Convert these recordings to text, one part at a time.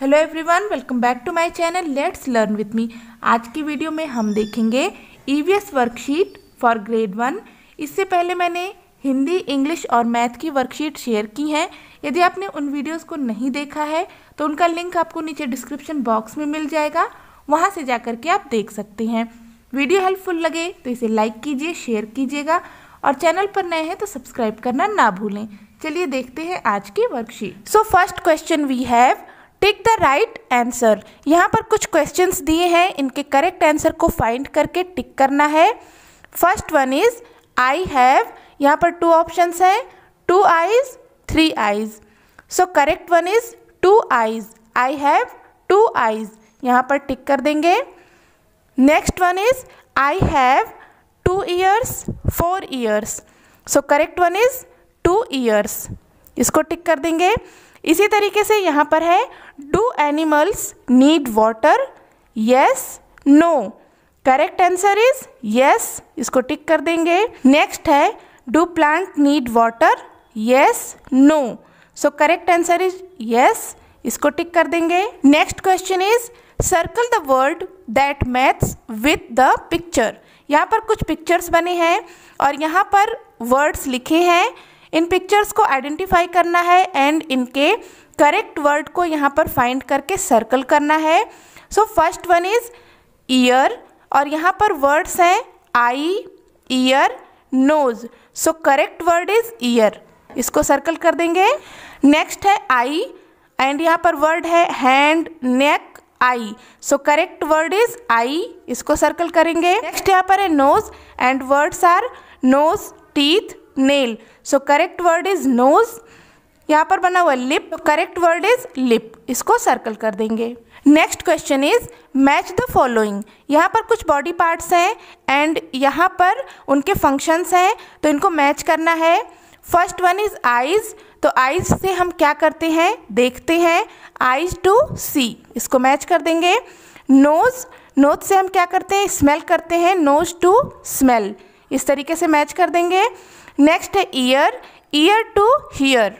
hello everyone welcome back to my channel let's learn with me आज की video में हम देखेंगे EVS worksheet for grade one इससे पहले मैंने हिंदी इंग्लिश और मैथ की वर्कशीट शेयर की हैं यदि आपने उन वीडियोस को नहीं देखा है तो उनका लिंक आपको नीचे डिस्क्रिप्शन बॉक्स में मिल जाएगा वहाँ से जा के आप देख सकते हैं वीडियो हेल्पफुल लगे तो इसे लाइक कीजिए शेयर कीजिएगा और चैनल पर नए हैं तो सब्सक्राइब करना ना भूलें चलिए देखते हैं आज की worksheet so first question we have tick the right answer यहाँ पर कुछ क्वेश्चंस दिए हैं इनके करेक्ट आंसर को फाइंड करके टिक करना है first one is I have यहाँ पर टू ऑप्शंस हैं two eyes three eyes so correct one is two eyes I have two eyes यहाँ पर टिक कर देंगे next one is I have two ears four ears so correct one is two ears इसको tick कर देंगे इसी तरीके से यहाँ पर है do animals need water yes no correct answer is yes इसको टिक कर देंगे नेक्स्ट है do plant need water yes no so correct answer is yes इसको टिक कर देंगे next question is circle the word that matches with the picture यहाँ पर कुछ पिक्चर्स बने हैं और यहाँ पर वर्ड्स लिखे हैं इन पिक्चर्स को आइडेंटिफाई करना है एंड इनके करेक्ट वर्ड को यहाँ पर फाइंड करके सर्कल करना है so first one is ear और यहाँ पर वर्ड्स हैं eye ear nose so correct word is ear इसको सर्कल कर देंगे नेक्स्ट है आई एंड यहाँ पर वर्ड है hand neck eye so correct word is eye इसको सर्कल करेंगे नेक्स्ट यहाँ पर है nose and words are nose teeth nail so correct word is nose यहाँ पर बना हुआ lip correct word is lip इसको सर्कल कर देंगे next question is match the following यहाँ पर कुछ बॉडी पार्ट्स हैं एंड यहाँ पर उनके फंक्शंस हैं तो इनको मैच करना है फर्स्ट वन इज आइज तो आइज से हम क्या करते हैं देखते हैं आइज टू सी इसको मैच कर देंगे नोज नोज से हम क्या करते हैं स्मेल करते हैं नोज टू स्मेल इस तरीके से मैच कर देंगे नेक्स्ट है ear ear to hear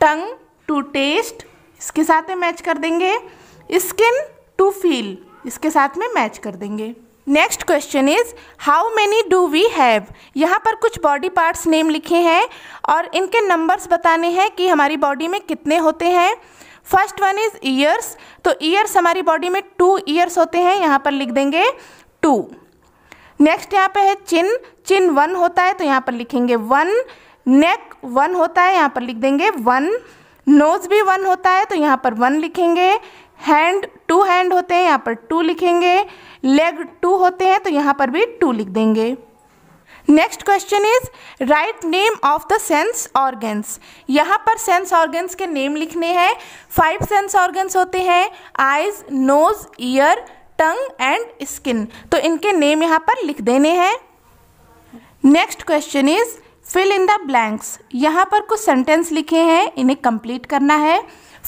tongue to taste इसके साथ में मैच कर देंगे स्किन टू फील इसके साथ में मैच कर देंगे next question is how many do we have यहाँ पर कुछ बॉडी पार्ट्स नेम लिखे हैं और इनके नंबर्स बताने हैं कि हमारी बॉडी में कितने होते हैं फर्स्ट वन इज ईयर्स तो ईयर्स हमारी बॉडी में टू ईयर्स होते हैं यहाँ पर लिख देंगे टू नेक्स्ट यहाँ पे है चिन चिन वन होता है तो यहाँ पर लिखेंगे वन नेक वन होता है यहाँ पर लिख देंगे वन नोज भी वन होता है तो यहाँ पर वन लिखेंगे हैंड टू हैंड होते हैं यहाँ पर टू लिखेंगे लेग टू होते हैं तो यहाँ पर भी टू लिख देंगे next question is write name of the sense organs यहाँ पर सेंस ऑर्गन्स के नेम लिखने हैं फाइव सेंस ऑर्गन्स होते हैं eyes nose ear tongue and skin तो इनके नेम यहाँ पर लिख देने हैं next question is fill in the blanks यहाँ पर कुछ सेंटेंस लिखे हैं इन्हें कंप्लीट करना है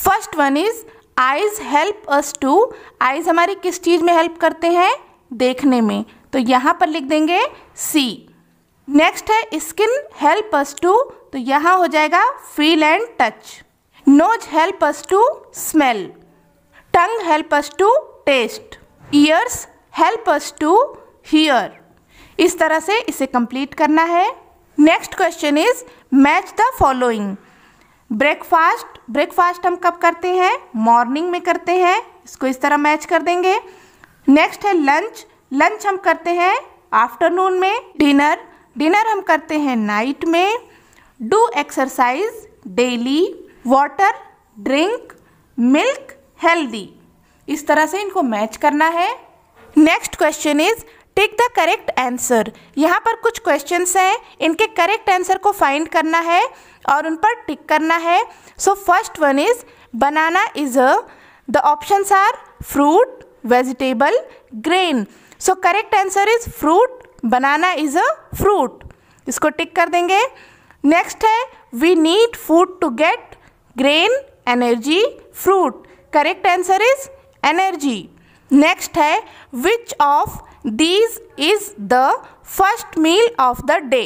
first one is eyes help us to eyes हमारी किस चीज़ में हेल्प करते हैं देखने में तो यहाँ पर लिख देंगे सी नेक्स्ट है स्किन हेल्प अस टू तो यहाँ हो जाएगा feel and touch nose help us to smell tongue help us to taste ears help us to hear इस तरह से इसे कंप्लीट करना है next question is match the following breakfast breakfast हम कब करते हैं मॉर्निंग में करते हैं इसको इस तरह मैच कर देंगे नेक्स्ट है लंच लंच हम करते हैं आफ्टरनून में डिनर डिनर हम करते हैं नाइट में do exercise daily water drink milk healthy इस तरह से इनको मैच करना है next question is take the correct answer यहाँ पर कुछ क्वेश्चन हैं इनके करेक्ट आंसर को फाइंड करना है और उन पर टिक करना है so first one is banana is a the option are fruit vegetable grain so correct answer is fruit banana is a fruit इसको टिक कर देंगे नेक्स्ट है we need food to get grain energy fruit correct answer is energy next है which of these is the first meal of the day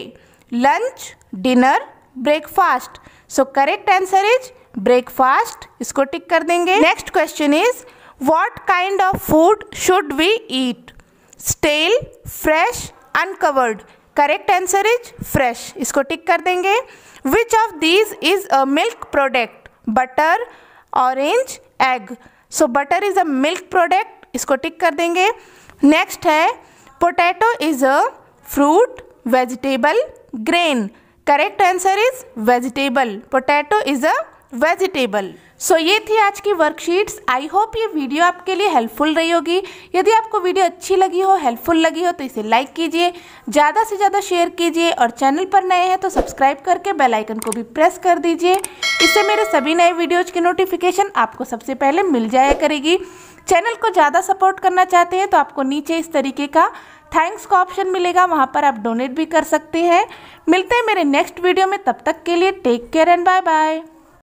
lunch dinner breakfast so correct answer is breakfast इसको tick कर देंगे next question is what kind of food should we eat stale fresh uncovered correct answer is fresh इसको tick कर देंगे which of these is a milk product butter orange egg so butter is a milk product इसको tick कर देंगे next है potato is a fruit vegetable grain correct answer is vegetable potato is a vegetable so so, ये थी आज की worksheets I hope ये video आपके लिए हेल्पफुल रही होगी यदि आपको वीडियो अच्छी लगी हो हेल्पफुल लगी हो तो इसे लाइक कीजिए ज़्यादा से ज़्यादा शेयर कीजिए और चैनल पर नए हैं तो सब्सक्राइब करके बेल आइकन को भी प्रेस कर दीजिए इससे मेरे सभी नए वीडियोज की नोटिफिकेशन आपको सबसे पहले मिल जाया करेगी चैनल को ज़्यादा सपोर्ट करना चाहते हैं तो आपको नीचे इस तरीके का थैंक्स का ऑप्शन मिलेगा वहाँ पर आप डोनेट भी कर सकते हैं मिलते हैं मेरे नेक्स्ट वीडियो में तब तक के लिए take care and bye bye